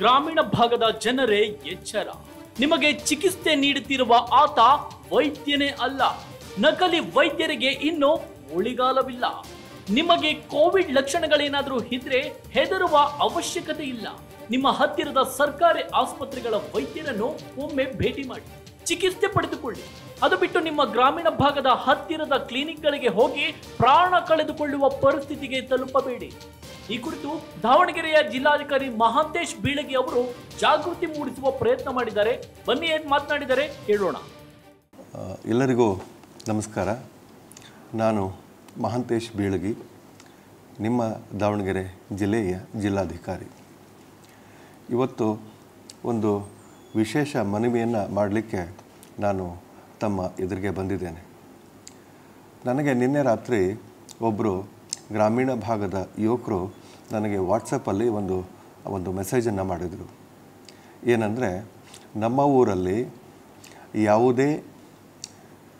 ಗ್ರಾಮೀಣ ಭಾಗದ ಜನರೇ ಎಚ್ಚರ ನಿಮಗೆ ಚಿಕಿತ್ಸೆ ನೀಡುತ್ತಿರುವ ಆತ ವೈದ್ಯನೇ ಅಲ್ಲ ನಕಲಿ ವೈದ್ಯರಿಗೆ ಇನ್ನೂ ಉಳಿಗಾಲವಿಲ್ಲ ನಿಮಗೆ ಕೋವಿಡ್ ಲಕ್ಷಣಗಳೇನಾದರೂ ಇದ್ರೆ ಹೆದರುವ ಅವಶ್ಯಕತೆ ಇಲ್ಲ ನಿಮ್ಮ ಹತ್ತಿರದ ಸರ್ಕಾರಿ ಆಸ್ಪತ್ರೆಗಳ ವೈದ್ಯರನ್ನು ಒಮ್ಮೆ ಭೇಟಿ ಮಾಡಿ ಚಿಕಿತ್ಸೆ ಪಡೆದುಕೊಳ್ಳಿ ಅದು ಬಿಟ್ಟು ನಿಮ್ಮ ಗ್ರಾಮೀಣ ಭಾಗದ ಹತ್ತಿರದ ಕ್ಲಿನಿಕ್ಗಳಿಗೆ ಹೋಗಿ ಪ್ರಾಣ ಕಳೆದುಕೊಳ್ಳುವ ಪರಿಸ್ಥಿತಿಗೆ ತಲುಪಬೇಡಿ ಈ ಕುರಿತು ದಾವಣಗೆರೆಯ ಜಿಲ್ಲಾಧಿಕಾರಿ ಮಹಾಂತೇಶ್ ಬೀಳಗಿ ಅವರು ಜಾಗೃತಿ ಮೂಡಿಸುವ ಪ್ರಯತ್ನ ಮಾಡಿದ್ದಾರೆ ಬನ್ನಿ ಏನು ಮಾತನಾಡಿದರೆ ಕೇಳೋಣ ಎಲ್ಲರಿಗೂ ನಮಸ್ಕಾರ ನಾನು ಮಹಾಂತೇಶ್ ಬೀಳಗಿ ನಿಮ್ಮ ದಾವಣಗೆರೆ ಜಿಲ್ಲೆಯ ಜಿಲ್ಲಾಧಿಕಾರಿ ಇವತ್ತು ಒಂದು ವಿಶೇಷ ಮನವಿಯನ್ನು ಮಾಡಲಿಕ್ಕೆ ನಾನು ತಮ್ಮ ಎದುರಿಗೆ ಬಂದಿದ್ದೇನೆ ನನಗೆ ನಿನ್ನೆ ರಾತ್ರಿ ಒಬ್ಬರು ಗ್ರಾಮೀಣ ಭಾಗದ ಯುವಕರು ನನಗೆ ವಾಟ್ಸಪ್ಪಲ್ಲಿ ಒಂದು ಒಂದು ಮೆಸೇಜನ್ನು ಮಾಡಿದರು ಏನಂದರೆ ನಮ್ಮ ಊರಲ್ಲಿ ಯಾವುದೇ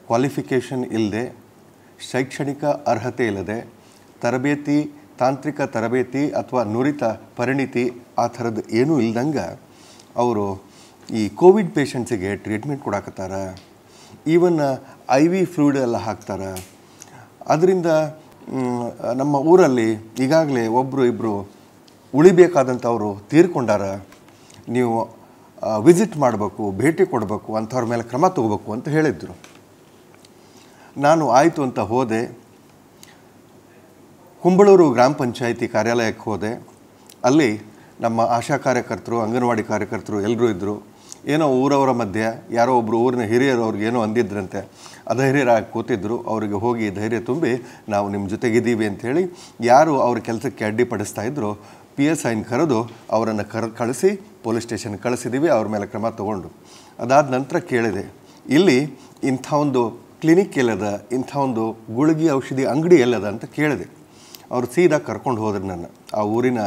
ಕ್ವಾಲಿಫಿಕೇಷನ್ ಇಲ್ಲದೆ ಶೈಕ್ಷಣಿಕ ಅರ್ಹತೆ ಇಲ್ಲದೆ ತರಬೇತಿ ತಾಂತ್ರಿಕ ತರಬೇತಿ ಅಥವಾ ನುರಿತ ಪರಿಣಿತಿ ಆ ಥರದ್ದು ಏನೂ ಇಲ್ದಂಗೆ ಅವರು ಈ ಕೋವಿಡ್ ಪೇಷಂಟ್ಸಿಗೆ ಟ್ರೀಟ್ಮೆಂಟ್ ಕೊಡಾಕತ್ತಾರ ಈವನ್ ಐ ವಿ ಫ್ಲೂಡ್ ಎಲ್ಲ ಹಾಕ್ತಾರೆ ಅದರಿಂದ ನಮ್ಮ ಊರಲ್ಲಿ ಈಗಾಗಲೇ ಒಬ್ಬರು ಇಬ್ಬರು ಉಳಿಬೇಕಾದಂಥವರು ತೀರ್ಕೊಂಡಾರ ನೀವು ವಿಸಿಟ್ ಮಾಡಬೇಕು ಭೇಟಿ ಕೊಡಬೇಕು ಅಂಥವ್ರ ಮೇಲೆ ಕ್ರಮ ತಗೋಬೇಕು ಅಂತ ಹೇಳಿದರು ನಾನು ಆಯಿತು ಅಂತ ಹೋದೆ ಕುಂಬಳೂರು ಗ್ರಾಮ ಪಂಚಾಯಿತಿ ಕಾರ್ಯಾಲಯಕ್ಕೆ ಹೋದೆ ಅಲ್ಲಿ ನಮ್ಮ ಆಶಾ ಕಾರ್ಯಕರ್ತರು ಅಂಗನವಾಡಿ ಕಾರ್ಯಕರ್ತರು ಎಲ್ಲರೂ ಇದ್ದರು ಏನೋ ಊರವರ ಮಧ್ಯೆ ಯಾರೋ ಒಬ್ಬರು ಊರಿನ ಹಿರಿಯರು ಏನೋ ಅಂದಿದ್ರಂತೆ ಅಧೈರ್ಯರಾಗಿ ಕೂತಿದ್ದರು ಅವರಿಗೆ ಹೋಗಿ ಧೈರ್ಯ ತುಂಬಿ ನಾವು ನಿಮ್ಮ ಜೊತೆಗಿದ್ದೀವಿ ಅಂಥೇಳಿ ಯಾರು ಅವ್ರ ಕೆಲಸಕ್ಕೆ ಅಡ್ಡಿಪಡಿಸ್ತಾ ಇದ್ದರು ಪಿ ಎಸ್ ಐನ ಕರೆದು ಅವರನ್ನು ಕರ್ ಕಳಿಸಿ ಪೊಲೀಸ್ ಸ್ಟೇಷನ್ ಕಳಿಸಿದ್ದೀವಿ ಅವ್ರ ಮೇಲೆ ಕ್ರಮ ತಗೊಂಡು ಅದಾದ ನಂತರ ಕೇಳಿದೆ ಇಲ್ಲಿ ಇಂಥ ಒಂದು ಕ್ಲಿನಿಕ್ ಎಲ್ಲದ ಇಂಥ ಒಂದು ಗುಳಿಗೆ ಔಷಧಿ ಅಂಗಡಿ ಎಲ್ಲದ ಅಂತ ಕೇಳಿದೆ ಅವರು ಸೀದಾ ಕರ್ಕೊಂಡು ಹೋದ್ರು ನನ್ನ ಆ ಊರಿನ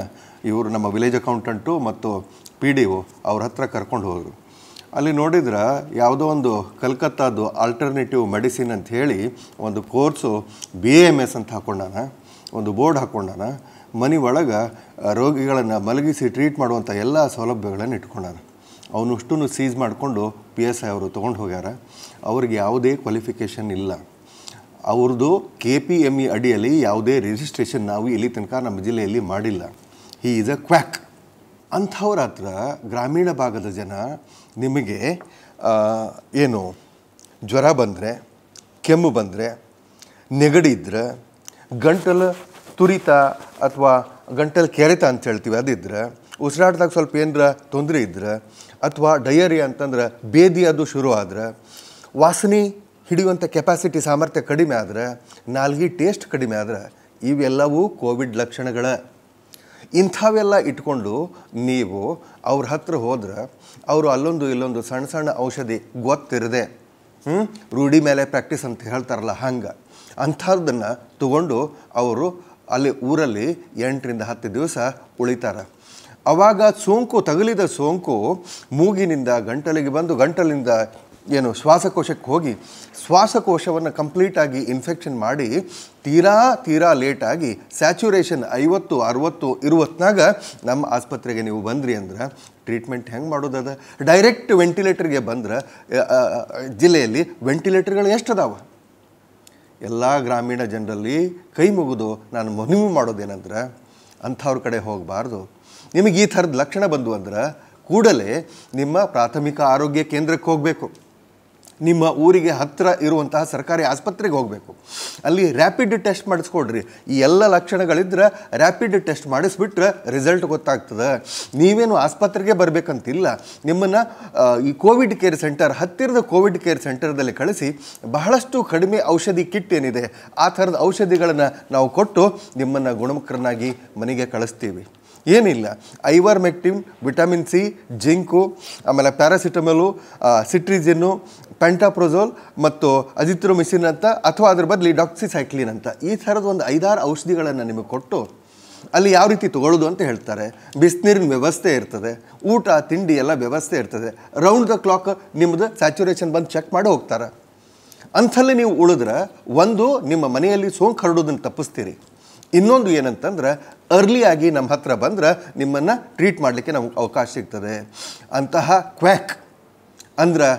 ಇವರು ನಮ್ಮ ವಿಲೇಜ್ ಅಕೌಂಟೆಂಟು ಮತ್ತು ಪಿ ಡಿ ಒ ಅವ್ರ ಹತ್ರ ಕರ್ಕೊಂಡು ಹೋದರು ಅಲ್ಲಿ ನೋಡಿದ್ರೆ ಯಾವುದೋ ಒಂದು ಕಲ್ಕತ್ತಾದು ಆಲ್ಟರ್ನೇಟಿವ್ ಮೆಡಿಸಿನ್ ಅಂತ ಹೇಳಿ ಒಂದು course B A M S ಅಂತ ಹಾಕ್ಕೊಂಡಾನ ಒಂದು ಬೋರ್ಡ್ ಹಾಕ್ಕೊಂಡಾನ ಮನೆ ಒಳಗೆ ರೋಗಿಗಳನ್ನು ಮಲಗಿಸಿ ಟ್ರೀಟ್ ಮಾಡುವಂಥ ಎಲ್ಲ ಸೌಲಭ್ಯಗಳನ್ನು ಇಟ್ಕೊಂಡಾನ ಅವನುಷ್ಟು ಸೀಸ್ ಮಾಡಿಕೊಂಡು ಪಿ ಎಸ್ ಐ ಅವರು ತೊಗೊಂಡು ಹೋಗ್ಯಾರ ಅವ್ರಿಗೆ ಯಾವುದೇ ಕ್ವಾಲಿಫಿಕೇಷನ್ ಇಲ್ಲ ಅವ್ರದ್ದು K P M E e ಅಡಿಯಲ್ಲಿ ಯಾವುದೇ ರಿಜಿಸ್ಟ್ರೇಷನ್ ನಾವು ಇಲ್ಲಿ ತನಕ ನಮ್ಮ ಜಿಲ್ಲೆಯಲ್ಲಿ ಮಾಡಿಲ್ಲ ಹೀ ಈಸ್ ಅ ಕ್ವ್ಯಾಕ್ ಅಂಥವ್ರ ಹತ್ರ ಗ್ರಾಮೀಣ ಭಾಗದ ಜನ ನಿಮಗೆ ಏನು ಜ್ವರ ಬಂದರೆ ಕೆಮ್ಮು ಬಂದರೆ ನೆಗಡಿ ಇದ್ರೆ ಗಂಟಲು ತುರಿತ ಅಥವಾ ಗಂಟಲು ಕೆರೆತ ಅಂತ ಹೇಳ್ತೀವಿ ಅದಿದ್ರೆ ಉಸಿರಾಟದಾಗ ಸ್ವಲ್ಪ ಏನರ ತೊಂದರೆ ಇದ್ರೆ ಅಥವಾ ಡಯರಿ ಅಂತಂದ್ರೆ ಬೇದಿ ಅದು ಶುರು ಆದರೆ ವಾಸನೆ ಹಿಡಿಯುವಂಥ ಕೆಪಾಸಿಟಿ ಸಾಮರ್ಥ್ಯ ಕಡಿಮೆ ಆದರೆ ನಾಲ್ಗಿ ಟೇಸ್ಟ್ ಕಡಿಮೆ ಆದರೆ ಇವೆಲ್ಲವೂ ಕೋವಿಡ್ ಲಕ್ಷಣಗಳ ಇಂಥವೆಲ್ಲ ಇಟ್ಕೊಂಡು ನೀವು ಅವ್ರ ಹತ್ರ ಹೋದ್ರೆ ಅವರು ಅಲ್ಲೊಂದು ಇಲ್ಲೊಂದು ಸಣ್ಣ ಸಣ್ಣ ಔಷಧಿ ಗೊತ್ತಿರದೆ ಹ್ಞೂ ರೂಢಿ ಮೇಲೆ ಪ್ರಾಕ್ಟೀಸ್ ಅಂತ ಹೇಳ್ತಾರಲ್ಲ ಹಂಗೆ ಅಂಥದ್ದನ್ನು ತಗೊಂಡು ಅವರು ಅಲ್ಲಿ ಊರಲ್ಲಿ ಎಂಟರಿಂದ ಹತ್ತು ದಿವಸ ಉಳಿತಾರೆ ಅವಾಗ ಸೋಂಕು ತಗುಲಿದ ಸೋಂಕು ಮೂಗಿನಿಂದ ಗಂಟಲಿಗೆ ಬಂದು ಗಂಟಲಿಂದ ಏನು ಶ್ವಾಸಕೋಶಕ್ಕೆ ಹೋಗಿ ಶ್ವಾಸಕೋಶವನ್ನು ಕಂಪ್ಲೀಟಾಗಿ ಇನ್ಫೆಕ್ಷನ್ ಮಾಡಿ ತೀರಾ ತೀರಾ ಲೇಟಾಗಿ ಸ್ಯಾಚುರೇಷನ್ ಐವತ್ತು ಅರುವತ್ತು ಇರುವತ್ತಿನಾಗ ನಮ್ಮ ಆಸ್ಪತ್ರೆಗೆ ನೀವು ಬಂದ್ರಿ ಅಂದ್ರೆ ಟ್ರೀಟ್ಮೆಂಟ್ ಹೆಂಗೆ ಮಾಡೋದದ ಡೈರೆಕ್ಟ್ ವೆಂಟಿಲೇಟರ್ಗೆ ಬಂದ್ರೆ ಜಿಲ್ಲೆಯಲ್ಲಿ ವೆಂಟಿಲೇಟರ್ಗಳು ಅದಾವ ಎಲ್ಲ ಗ್ರಾಮೀಣ ಜನರಲ್ಲಿ ಕೈ ಮುಗಿದು ನಾನು ಮನವಿ ಮಾಡೋದೇನಂದ್ರೆ ಅಂಥವ್ರ ಕಡೆ ಹೋಗಬಾರ್ದು ನಿಮಗೆ ಈ ಥರದ ಲಕ್ಷಣ ಬಂದು ಅಂದ್ರೆ ಕೂಡಲೇ ನಿಮ್ಮ ಪ್ರಾಥಮಿಕ ಆರೋಗ್ಯ ಕೇಂದ್ರಕ್ಕೆ ಹೋಗಬೇಕು ನಿಮ್ಮ ಊರಿಗೆ ಹತ್ತಿರ ಇರುವಂತಹ ಸರ್ಕಾರಿ ಆಸ್ಪತ್ರೆಗೆ ಹೋಗಬೇಕು ಅಲ್ಲಿ ರ್ಯಾಪಿಡ್ ಟೆಸ್ಟ್ ಮಾಡಿಸ್ಕೊಡ್ರಿ ಈ ಎಲ್ಲ ಲಕ್ಷಣಗಳಿದ್ರೆ ರ್ಯಾಪಿಡ್ ಟೆಸ್ಟ್ ಮಾಡಿಸ್ಬಿಟ್ರೆ ರಿಸಲ್ಟ್ ಗೊತ್ತಾಗ್ತದೆ ನೀವೇನು ಆಸ್ಪತ್ರೆಗೆ ಬರಬೇಕಂತಿಲ್ಲ ನಿಮ್ಮನ್ನು ಈ ಕೋವಿಡ್ ಕೇರ್ ಸೆಂಟರ್ ಹತ್ತಿರದ ಕೋವಿಡ್ ಕೇರ್ ಸೆಂಟರ್ದಲ್ಲಿ ಕಳಿಸಿ ಬಹಳಷ್ಟು ಕಡಿಮೆ ಔಷಧಿ ಕಿಟ್ ಏನಿದೆ ಆ ಥರದ ಔಷಧಿಗಳನ್ನು ನಾವು ಕೊಟ್ಟು ನಿಮ್ಮನ್ನು ಗುಣಮುಖರನ್ನಾಗಿ ಮನೆಗೆ ಕಳಿಸ್ತೀವಿ ಏನಿಲ್ಲ ivermectin vitamin C zinc ಆಮೇಲೆ ಪ್ಯಾರಾಸಿಟಮಲು ಸಿಟ್ರಿಜಿನ್ನು ಪ್ಯಾಂಟಾಪ್ರೋಸೋಲ್ ಮತ್ತು ಅಜಿತ್ರೋಮಿಸಿನ್ ಅಂತ ಅಥವಾ ಅದ್ರ ಬದಲಿ ಡಾಕ್ಸಿಸೈಕ್ಲಿನ್ ಅಂತ ಈ ಥರದ ಒಂದು ಐದಾರು ಔಷಧಿಗಳನ್ನು ನಿಮಗೆ ಕೊಟ್ಟು ಅಲ್ಲಿ ಯಾವ ರೀತಿ ತೊಗೊಳ್ಳೋದು ಅಂತ ಹೇಳ್ತಾರೆ ಬಿಸಿನೀರಿನ ವ್ಯವಸ್ಥೆ ಇರ್ತದೆ ಊಟ ತಿಂಡಿ ಎಲ್ಲ ವ್ಯವಸ್ಥೆ ಇರ್ತದೆ ರೌಂಡ್ ದ ಕ್ಲಾಕ್ ನಿಮ್ಮದು ಸ್ಯಾಚುರೇಷನ್ ಬಂದು ಚೆಕ್ ಮಾಡಿ ಹೋಗ್ತಾರೆ ಅಂಥಲ್ಲಿ ನೀವು ಉಳಿದ್ರೆ ಒಂದು ನಿಮ್ಮ ಮನೆಯಲ್ಲಿ ಸೋಂಕು ಹರಡೋದನ್ನು ತಪ್ಪಿಸ್ತೀರಿ ಇನ್ನೊಂದು ಏನಂತಂದ್ರೆ ಅರ್ಲಿಯಾಗಿ ನಮ್ಮ ಹತ್ರ ಬಂದರೆ ನಿಮ್ಮನ್ನು ಟ್ರೀಟ್ ಮಾಡಲಿಕ್ಕೆ ನಮಗೆ ಅವಕಾಶ ಸಿಗ್ತದೆ ಅಂತಹ ಕ್ವ್ಯಾಕ್ ಅಂದ್ರೆ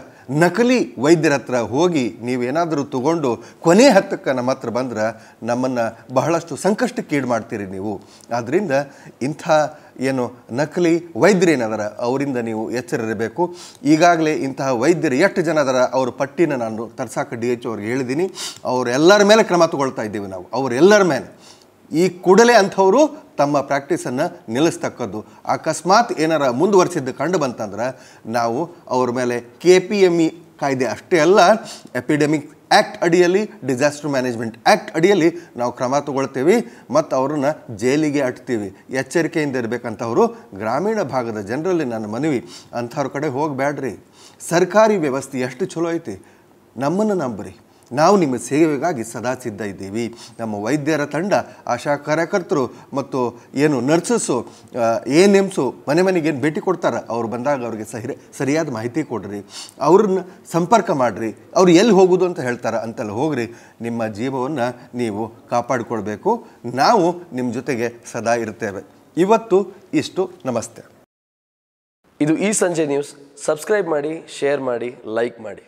ನಕಲಿ ವೈದ್ಯರ ಹತ್ರ ಹೋಗಿ ನೀವೇನಾದರೂ ತಗೊಂಡು ಕೊನೆ ಹತ್ತಕ್ಕೆ ನಮ್ಮ ಹತ್ರ ಬಂದ್ರೆ ನಮ್ಮನ್ನು ಬಹಳಷ್ಟು ಈಡು ಮಾಡ್ತೀರಿ ನೀವು ಆದ್ದರಿಂದ ಇಂಥ ಏನು ನಕಲಿ ವೈದ್ಯರೇನದರ ಅವರಿಂದ ನೀವು ಎಚ್ಚರಿರಬೇಕು ಈಗಾಗಲೇ ಇಂತಹ ವೈದ್ಯರು ಎಷ್ಟು ಜನ ಅದರ ಅವ್ರ ಪಟ್ಟಿನ ನಾನು ತರ್ಸಾಕ ಡಿ ಎಚ್ ಅವ್ರಿಗೆ ಹೇಳಿದ್ದೀನಿ ಅವರೆಲ್ಲರ ಮೇಲೆ ಕ್ರಮ ತಗೊಳ್ತಾ ಇದ್ದೀವಿ ನಾವು ಅವರೆಲ್ಲರ ಮೇಲೆ ಈ ಕೂಡಲೇ ಅಂಥವರು ತಮ್ಮ ಪ್ರಾಕ್ಟೀಸನ್ನು ನಿಲ್ಲಿಸ್ತಕ್ಕದ್ದು ಅಕಸ್ಮಾತ್ ಏನಾರ ಮುಂದುವರಿಸಿದ್ದು ಕಂಡು ಬಂತಂದ್ರೆ ನಾವು ಅವ್ರ ಮೇಲೆ ಕೆ ಪಿ ಎಮ್ ಇ ಕಾಯ್ದೆ ಅಷ್ಟೇ ಅಲ್ಲ ಎಪಿಡೆಮಿಕ್ ಆ್ಯಕ್ಟ್ ಅಡಿಯಲ್ಲಿ ಡಿಸಾಸ್ಟರ್ ಮ್ಯಾನೇಜ್ಮೆಂಟ್ ಆ್ಯಕ್ಟ್ ಅಡಿಯಲ್ಲಿ ನಾವು ಕ್ರಮ ತಗೊಳ್ತೀವಿ ಮತ್ತು ಅವ್ರನ್ನ ಜೈಲಿಗೆ ಅಟ್ತೀವಿ ಎಚ್ಚರಿಕೆಯಿಂದ ಇರಬೇಕಂಥವ್ರು ಗ್ರಾಮೀಣ ಭಾಗದ ಜನರಲ್ಲಿ ನನ್ನ ಮನವಿ ಅಂಥವ್ರ ಕಡೆ ಹೋಗಬೇಡ್ರಿ ಸರ್ಕಾರಿ ವ್ಯವಸ್ಥೆ ಎಷ್ಟು ಚಲೋ ಐತಿ ನಮ್ಮನ್ನು ನಂಬ್ರಿ ನಾವು ನಿಮ್ಮ ಸೇವೆಗಾಗಿ ಸದಾ ಸಿದ್ಧ ಇದ್ದೀವಿ ನಮ್ಮ ವೈದ್ಯರ ತಂಡ ಆಶಾ ಕಾರ್ಯಕರ್ತರು ಮತ್ತು ಏನು ನರ್ಸಸ್ಸು ಎಮ್ಸು ಮನೆ ಮನೆಗೆ ಏನು ಭೇಟಿ ಕೊಡ್ತಾರೆ ಅವ್ರು ಬಂದಾಗ ಅವ್ರಿಗೆ ಸರಿಯಾದ ಮಾಹಿತಿ ಕೊಡ್ರಿ ಅವ್ರನ್ನ ಸಂಪರ್ಕ ಮಾಡಿರಿ ಅವ್ರು ಎಲ್ಲಿ ಹೋಗೋದು ಅಂತ ಹೇಳ್ತಾರೆ ಅಂತೆಲ್ಲ ಹೋಗ್ರಿ ನಿಮ್ಮ ಜೀವವನ್ನು ನೀವು ಕಾಪಾಡಿಕೊಳ್ಬೇಕು ನಾವು ನಿಮ್ಮ ಜೊತೆಗೆ ಸದಾ ಇರ್ತೇವೆ ಇವತ್ತು ಇಷ್ಟು ನಮಸ್ತೆ ಇದು ಈ ಸಂಜೆ ನ್ಯೂಸ್ ಸಬ್ಸ್ಕ್ರೈಬ್ ಮಾಡಿ ಶೇರ್ ಮಾಡಿ ಲೈಕ್ ಮಾಡಿ